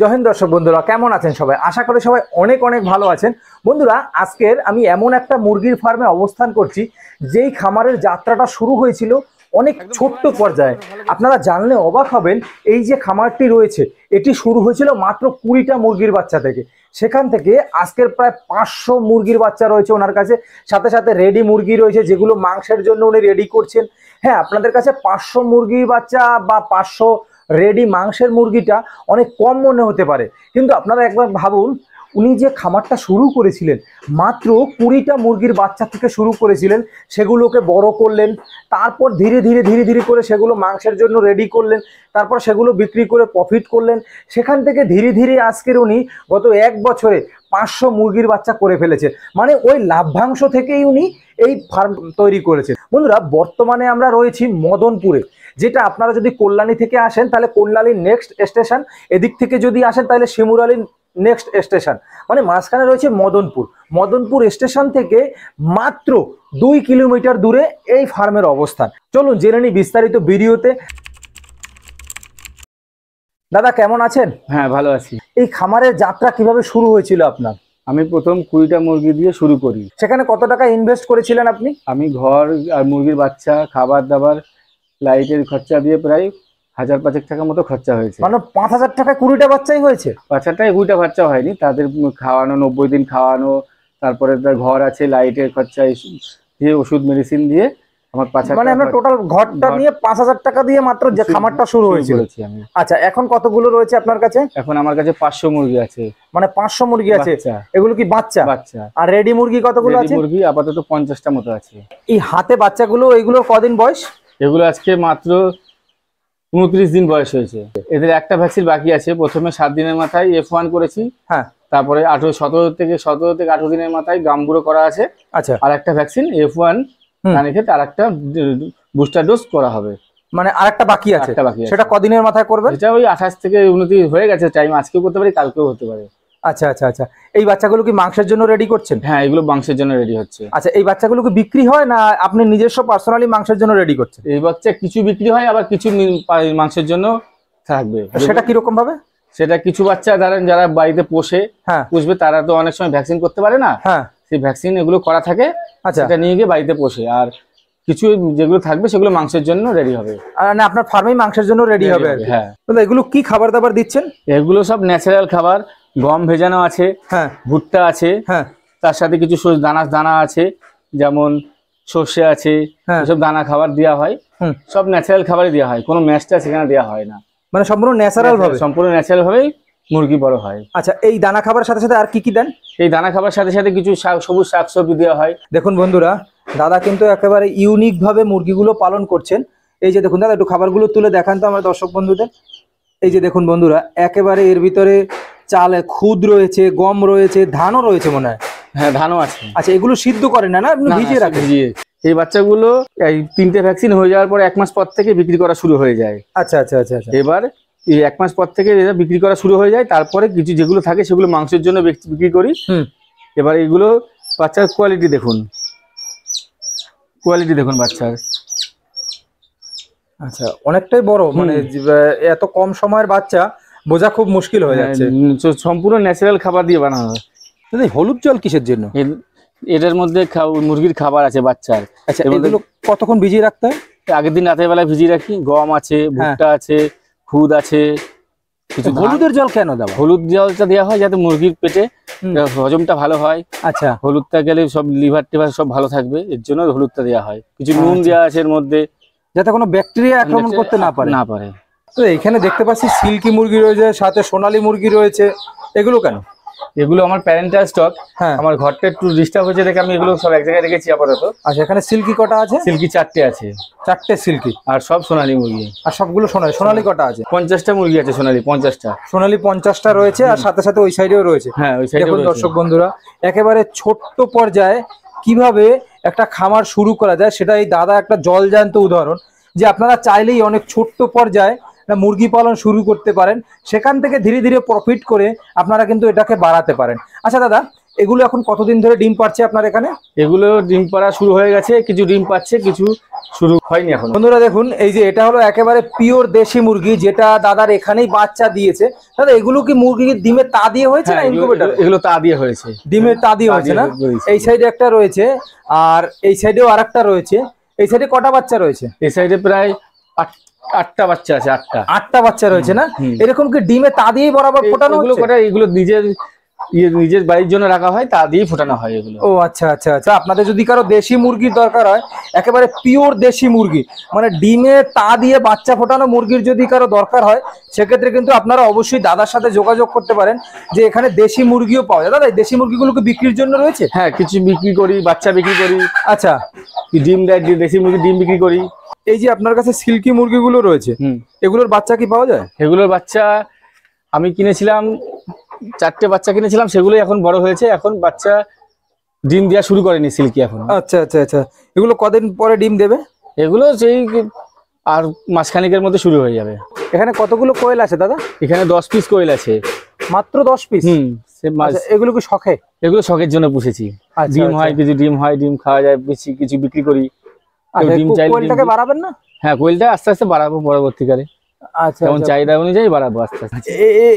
জহেন দর্শক বন্ধুরা কেমন আছেন সবাই আশা করি সবাই অনেক অনেক ভালো আছেন বন্ধুরা আজকের আমি এমন একটা মুরগির ফার্মে অবস্থান করছি যেই খামারের যাত্রাটা শুরু হয়েছিল অনেক ছোট্ট পর্যায়ে আপনারা জানলে অবাক হবেন এই যে খামারটি রয়েছে এটি শুরু হয়েছিল মাত্র কুড়িটা মুরগির বাচ্চা থেকে সেখান থেকে আজকের প্রায় পাঁচশো মুরগির বাচ্চা রয়েছে ওনার কাছে সাথে সাথে রেডি মুরগি রয়েছে যেগুলো মাংসের জন্য উনি রেডি করছেন হ্যাঁ আপনাদের কাছে পাঁচশো মুরগির বাচ্চা বা পাঁচশো রেডি মাংসের মুরগিটা অনেক কম মনে হতে পারে কিন্তু আপনারা একবার ভাবুন উনি যে খামারটা শুরু করেছিলেন মাত্র কুড়িটা মুরগির বাচ্চা থেকে শুরু করেছিলেন সেগুলোকে বড় করলেন তারপর ধীরে ধীরে ধীরে ধীরে করে সেগুলো মাংসের জন্য রেডি করলেন তারপর সেগুলো বিক্রি করে প্রফিট করলেন সেখান থেকে ধীরে ধীরে আজকের উনি গত এক বছরে পাঁচশো মুরগির বাচ্চা করে ফেলেছে মানে ওই লাভ্যাংশ থেকেই উনি এই ফার্ম তৈরি করেছে বন্ধুরা বর্তমানে আমরা রয়েছি মদনপুরে যেটা আপনারা যদি কল্যাণী থেকে আসেন তাহলে কল্যাণীর নেক্সট স্টেশন এদিক থেকে যদি আসেন তাহলে শিমুরালির নেক্সট স্টেশন মানে মাঝখানে রয়েছে মদনপুর মদনপুর স্টেশন থেকে মাত্র দুই কিলোমিটার দূরে এই ফার্মের অবস্থান চলুন জেনে নিই বিস্তারিত ভিডিওতে দাদা কেমন আছেন হ্যাঁ ভালো আছি এই খামারের যাত্রা কিভাবে শুরু হয়েছিল আপনার আমি প্রথম কুড়িটা মুরগি দিয়ে শুরু করি সেখানে কত টাকা ইনভেস্ট করেছিলেন আপনি আমি ঘর আর মুরগির বাচ্চা খাবার দাবার লাইটের খরচা দিয়ে প্রায় হাজার পাঁচেক টাকা মতো খরচা হয়েছে মানে পাঁচ হাজার টাকায় কুড়িটা বাচ্চাই হয়েছে পাঁচ হাজার টাকায় কুড়িটা বাচ্চা হয়নি তাদের খাওয়ানো নব্বই দিন খাওয়ানো তারপরে তার ঘর আছে লাইটের খরচা দিয়ে ওষুধ মেডিসিন দিয়ে আমার পাঁচ মানে টোটাল ঘরটা নিয়ে পাঁচ হাজার টাকা দিয়ে মাত্র যে খামারটা শুরু আচ্ছা এখন কতগুলো রয়েছে আপনার কাছে এখন আমার কাছে পাঁচশো মুরগি আছে মানে পাঁচশো মুরগি আছে এগুলো কি বাচ্চা বাচ্চা আর রেডি মুরগি কতগুলো আছে মুরগি আপাতত পঞ্চাশটা মতো আছে এই হাতে বাচ্চাগুলো এইগুলো কদিন বয়স এগুলো আজকে মাত্র উনত্রিশ দিন বয়স হয়েছে এদের একটা ভ্যাকসিন বাকি আছে প্রথমে সাত দিনের মাথায় এফ ওয়ান করেছি হ্যাঁ তারপরে আঠেরো সতেরো থেকে সতেরো থেকে আঠেরো দিনের মাথায় গামগুড়ো করা আছে আচ্ছা আর একটা ভ্যাকসিন এফ ওয়ান ক্ষেত্রে আর একটা বুস্টার ডোজ করা হবে মানে আরেকটা বাকি আছে সেটা কদিনের মাথায় করবে এটা ওই আঠাশ থেকে উনত্রিশ হয়ে গেছে টাইম আজকেও করতে পারি কালকেও হতে পারে আচ্ছা আচ্ছা আচ্ছা এই বাচ্চাগুলো কি মাংসের জন্য রেডি করছেন হ্যাঁ এগুলো মাংসের জন্য রেডি হচ্ছে আচ্ছা এই বাচ্চাগুলো কি বিক্রি হয় না আপনি নিজস্ব পার্সোনালি মাংসের জন্য রেডি করছেন এই বাচ্চা কিছু বিক্রি হয় আবার কিছু মাংসের জন্য থাকবে সেটা কিরকম ভাবে সেটা কিছু বাচ্চা ধরেন যারা বাড়িতে পোষে হ্যাঁ পুষবে তারা তো অনেক সময় ভ্যাকসিন করতে পারে না হ্যাঁ সেই ভ্যাকসিন এগুলো করা থাকে আচ্ছা সেটা নিয়ে গিয়ে বাড়িতে পোষে আর কিছু যেগুলো থাকবে সেগুলো মাংসের জন্য রেডি হবে না আপনার ফার্মেই মাংসের জন্য রেডি হবে হ্যাঁ এগুলো কি খাবার দাবার দিচ্ছেন এগুলো সব ন্যাচারাল খাবার গম ভেজানো আছে হ্যাঁ ভুট্টা আছে হ্যাঁ তার সাথে কিছু দানা দানা আছে যেমন সর্ষে আছে হ্যাঁ। সব দানা খাবার দেওয়া হয় সব ন্যাচারাল খাবারই দেওয়া হয় কোনো ম্যাচটা সেখানে দেওয়া হয় না মানে সম্পূর্ণ ন্যাচারাল ভাবে সম্পূর্ণ ন্যাচারাল ভাবেই মুরগি বড় হয় আচ্ছা এই দানা খাবার সাথে সাথে আর কি কি দেন এই দানা খাবার সাথে সাথে কিছু শাক সবুজ শাকসবজি দেওয়া হয় দেখুন বন্ধুরা দাদা কিন্তু একেবারে ইউনিক ভাবে মুরগিগুলো পালন করছেন এই যে দেখুন দাদা একটু খাবারগুলো তুলে দেখান তো আমার দর্শক বন্ধুদের এই যে দেখুন বন্ধুরা একেবারে এর ভিতরে চাল খুদ রয়েছে গম রয়েছে ধানও রয়েছে মনে হয় হ্যাঁ ধানও আছে আচ্ছা এগুলো সিদ্ধ করে হ্যাঁ? না না আপনি ভিজিয়ে রাখেন এই বাচ্চাগুলো এই তিনটে ভ্যাকসিন হয়ে যাওয়ার পর এক মাস পর থেকে বিক্রি করা শুরু হয়ে যায় আচ্ছা আচ্ছা আচ্ছা, আচ্ছা। এবার এই এক মাস পর থেকে এটা বিক্রি করা শুরু হয়ে যায় তারপরে কিছু যেগুলো থাকে সেগুলো মাংসের জন্য বিক্রি করি এবার এগুলো বাচ্চার কোয়ালিটি দেখুন কোয়ালিটি দেখুন বাচ্চার আচ্ছা অনেকটাই বড় মানে এত কম সময়ের বাচ্চা বোঝা খুব মুশকিল হয়ে হ্যাঁ, যাচ্ছে সম্পূর্ণ ন্যাচারাল খাবার দিয়ে বানানো হয় মানে হলুদ জল কিসের জন্য এটার মধ্যে মুরগির খাবার আছে বাচ্চার আচ্ছা কতক্ষণ ভিজিয়ে রাখতে হয় আগের দিন রাতের বেলায় ভিজিয়ে রাখি গম আছে হ্যাঁ। ভুট্টা আছে খুদ আছে কিছু আচ্ছা, হলুদের জল কেন দেবো হলুদ জলটা দেওয়া হয় যাতে মুরগির পেটে হজমটা ভালো হয় আচ্ছা হলুদটা গেলে সব লিভার টিভার সব ভালো থাকবে এর জন্য হলুদটা দেওয়া হয় কিছু নুন আচ্ছা। দেওয়া আছে এর মধ্যে যাতে কোনো ব্যাকটেরিয়া আক্রমণ করতে না পারে না পারে তো এখানে দেখতে পাচ্ছি সিল্কি মুরগি রয়েছে সাথে সোনালি মুরগি রয়েছে এগুলো কেন এগুলো আমার প্যারেন্টাল স্টক হ্যাঁ আমার ঘরটা একটু ডিস্টার্ব হয়েছে দেখে আমি এগুলো সব এক জায়গায় রেখেছি আপাতত আচ্ছা এখানে সিল্কি কটা আছে সিল্কি চারটে আছে চারটে সিল্কি আর সব সোনালি মুরগি আর সবগুলো সোনালি সোনালি কটা আছে পঞ্চাশটা মুরগি আছে সোনালি পঞ্চাশটা সোনালি পঞ্চাশটা রয়েছে আর সাথে সাথে ওই সাইডেও রয়েছে হ্যাঁ ওই সাইডে দর্শক বন্ধুরা একেবারে ছোট্ট পর্যায়ে কিভাবে একটা খামার শুরু করা যায় সেটা এই দাদা একটা জলজান্ত উদাহরণ যে আপনারা চাইলেই অনেক ছোট্ট পর্যায়ে মুরগি পালন শুরু করতে পারেন সেখান থেকে ধীরে ধীরে প্রফিট করে আপনারা কিন্তু এটাকে বাড়াতে পারেন আচ্ছা দাদা এগুলো এখন কতদিন ধরে ডিম পাচ্ছে আপনার এখানে এগুলো ডিম পাড়া শুরু হয়ে গেছে কিছু ডিম পাচ্ছে কিছু শুরু হয়নি এখন বন্ধুরা দেখুন এই যে এটা হলো একেবারে পিওর দেশি মুরগি যেটা দাদার এখানেই বাচ্চা দিয়েছে দাদা এগুলো কি মুরগি ডিমে তা দিয়ে হয়েছে না ইনকিউবেটর হ্যাঁ, এগুলো তা দিয়ে হয়েছে ডিমে তা দিয়ে হয়েছে না এই সাইডে একটা রয়েছে আর এই সাইডেও আরেকটা রয়েছে এই সাইডে কটা বাচ্চা রয়েছে এই সাইডে প্রায় আটটা বাচ্চা আছে আটটা আটটা বাচ্চা রয়েছে না এরকম কি ডিমে তা দিয়ে বরাবর ফোটানো এগুলো কটা এগুলো নিজের ইয়ে নিজের বাড়ির জন্য রাখা হয় তা দিয়ে ফোটানো হয় এগুলো ও আচ্ছা আচ্ছা আচ্ছা আপনাদের যদি কারো দেশি মুরগির দরকার হয় একেবারে পিওর দেশি মুরগি মানে ডিমে তা দিয়ে বাচ্চা ফোটানো মুরগির যদি কারো দরকার হয় সেক্ষেত্রে কিন্তু আপনারা অবশ্যই দাদার সাথে যোগাযোগ করতে পারেন যে এখানে দেশি মুরগিও পাওয়া যায় দাদা দেশি মুরগিগুলো কি বিক্রির জন্য রয়েছে হ্যাঁ কিছু বিক্রি করি বাচ্চা বিক্রি করি আচ্ছা ডিম দেয় দেশি মুরগি ডিম বিক্রি করি এই যে আপনার কাছে সিল্কি মুরগিগুলো রয়েছে এগুলোর বাচ্চা কি পাওয়া যায় এগুলোর বাচ্চা আমি কিনেছিলাম চারটে বাচ্চা কিনেছিলাম সেগুলো এখন বড় হয়েছে এখন বাচ্চা ডিম দেওয়া শুরু করেনি সিল্কি এখন আচ্ছা আচ্ছা আচ্ছা এগুলো কদিন পরে ডিম দেবে এগুলো সেই আর মাসখানিকের মধ্যে শুরু হয়ে যাবে এখানে কতগুলো কোয়েল আছে দাদা এখানে দশ পিস কোয়েল আছে মাত্র দশ পিস হুম আচ্ছা, এগুলো কি শখে এগুলো শখের জন্য পুষেছি আচ্ছা, ডিম আচ্ছা। হয় কিছু ডিম হয় ডিম খাওয়া যায় বেশি কিছু বিক্রি করি আচ্ছা, হ্যাঁ আস্তে আস্তে বাড়াবো পরবর্তীকালে আচ্ছা, আচ্ছা। চাহিদা অনুযায়ী বাড়াবো আস্তে আচ্ছা,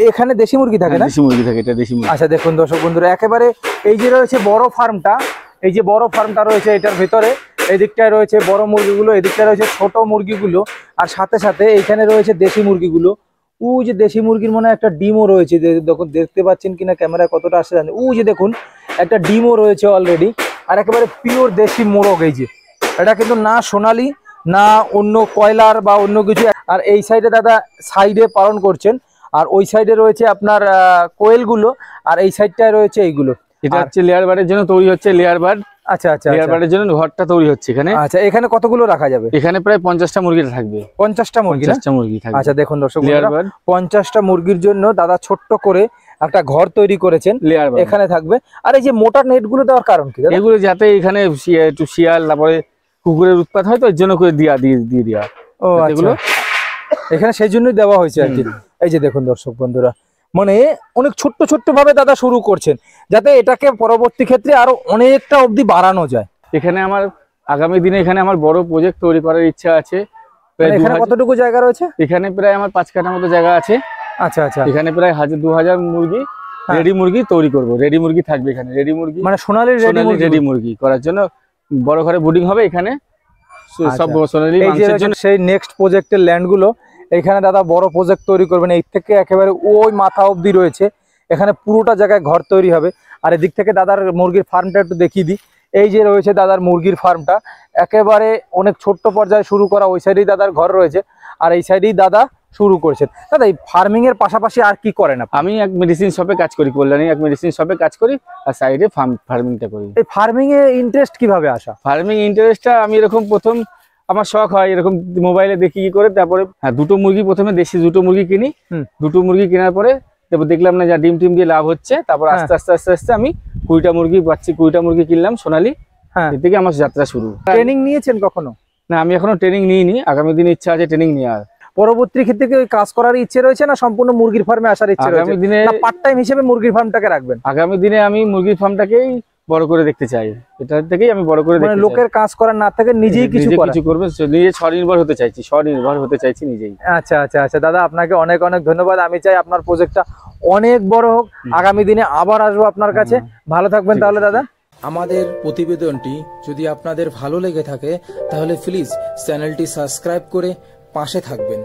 এখানে দেশি মুরগি থাকে হ্যাঁ, না আচ্ছা দেখুন একেবারে এই যে রয়েছে বড় এই যে বড় ফার্মটা রয়েছে এটার এদিকটায় রয়েছে বড় মুরগিগুলো এদিকটায় রয়েছে ছোট মুরগিগুলো আর সাথে সাথে এখানে রয়েছে দেশি মুরগিগুলো উ যে দেশি মুরগির মনে একটা ডিমও রয়েছে দেখুন দেখতে পাচ্ছেন কিনা ক্যামেরা কতটা আসে জানি উ যে দেখুন একটা ডিমও রয়েছে অলরেডি আর একেবারে পিওর দেশি মোরগ এই যে এটা কিন্তু না সোনালি না অন্য কয়লার বা অন্য কিছু আর এই সাইডে দাদা সাইডে পালন করছেন আর ওই সাইডে রয়েছে আপনার কোয়েলগুলো আর এই সাইডটায় রয়েছে এইগুলো এটা হচ্ছে লেয়ার বারের জন্য তৈরি হচ্ছে লেয়ার বার আচ্ছা আচ্ছা লেয়ার আচ্ছা। জন্য ঘরটা হচ্ছে এখানে আচ্ছা এখানে কতগুলো রাখা যাবে এখানে প্রায় মুরগি থাকবে মুরগি মুরগি আচ্ছা দেখুন মুরগির জন্য দাদা ছোট্ট করে একটা ঘর তৈরি করেছেন এখানে থাকবে আর এই যে মোটা গুলো দেওয়ার কারণ কি এগুলো যাতে এখানে একটু শিয়াল তারপরে কুকুরের উৎপাত হয় তো এর জন্য করে দিয়া দিয়ে দিয়ে দেওয়া ও আচ্ছা। এগুলো এখানে সেই জন্যই দেওয়া হয়েছে আর কি এই যে দেখুন দর্শক বন্ধুরা মানে অনেক ছোট্ট ছোট্ট ভাবে দাদা শুরু করছেন যাতে এটাকে পরবর্তী ক্ষেত্রে আরো অনেকটা অবধি বাড়ানো যায় এখানে আমার আগামী দিনে এখানে আমার বড় প্রজেক্ট তৈরি করার ইচ্ছা আছে মানে এখানে কতটুকু জায়গা রয়েছে এখানে প্রায় আমার পাঁচ কাঠা মতো জায়গা আছে আচ্ছা আচ্ছা এখানে প্রায় হাজার দু হাজার মুরগি রেডি হ্যাঁ। মুরগি তৈরি করবো রেডি মুরগি থাকবে এখানে রেডি মুরগি মানে সোনালি রেডি মুরগি করার জন্য বড় ঘরে বুডিং হবে এখানে সব আচ্ছা। সোনালী জন্য সেই নেক্সট প্রজেক্টের ল্যান্ডগুলো এখানে দাদা বড় প্রজেক্ট তৈরি করবেন এই থেকে একেবারে ওই মাথা অবধি রয়েছে এখানে পুরোটা জায়গায় ঘর তৈরি হবে আর এদিক থেকে দাদার মুরগির ফার্মটা একটু দেখিয়ে দিই এই যে রয়েছে দাদার মুরগির ফার্মটা একেবারে অনেক ছোট্ট পর্যায়ে শুরু করা ওই সাইডেই দাদার ঘর রয়েছে আর এই সাইডেই দাদা শুরু করেছেন দাদা এই ফার্মিং এর পাশাপাশি আর কি করেন আপনি আমি এক মেডিসিন শপে কাজ করি কল্যাণী এক মেডিসিন শপে কাজ করি আর সাইডে ফার্মিংটা করি এই ফার্মিং এ ইন্টারেস্ট কিভাবে আসা ফার্মিং ইন্টারেস্টটা আমি এরকম প্রথম আমার শখ হয় এরকম মোবাইলে দেখি কি করে তারপরে হ্যাঁ দুটো মুরগি প্রথমে দেশি দুটো মুরগি কিনি দুটো মুরগি কেনার পরে তারপর দেখলাম না যা ডিম টিম দিয়ে লাভ হচ্ছে তারপর হ্যাঁ। আস্তে আস্তে আস্তে আস্তে আমি কুড়িটা মুরগি পাচ্ছি কুড়িটা মুরগি কিনলাম সোনালি হ্যাঁ থেকে আমার যাত্রা শুরু ট্রেনিং নিয়েছেন কখনো না আমি এখনো ট্রেনিং নিইনি আগামী দিন ইচ্ছা আছে ট্রেনিং নেওয়ার পরবর্তী ক্ষেত্রে ওই কাজ করার ইচ্ছে রয়েছে না সম্পূর্ণ মুরগির ফার্মে আসার ইচ্ছে রয়েছে দিনে পার্ট টাইম হিসেবে মুরগির ফার্মটাকে রাখবেন আগামী দিনে আমি মুরগির ফার্মটাকেই বড় করে দেখতে চাই এটা থেকেই আমি বড় করে মানে দেখতে লোকের কাজ করার না থেকে নিজেই কিছু কিছু করবে নিজে স্বনির্ভর হতে চাইছি স্বনির্ভর হতে চাইছি নিজেই আচ্ছা আচ্ছা আচ্ছা দাদা আপনাকে অনেক অনেক ধন্যবাদ আমি চাই আপনার প্রজেক্টটা অনেক বড় হোক আগামী দিনে আবার আসবো আপনার কাছে ভালো থাকবেন তাহলে দাদা আমাদের প্রতিবেদনটি যদি আপনাদের ভালো লেগে থাকে তাহলে প্লিজ চ্যানেলটি সাবস্ক্রাইব করে পাশে থাকবেন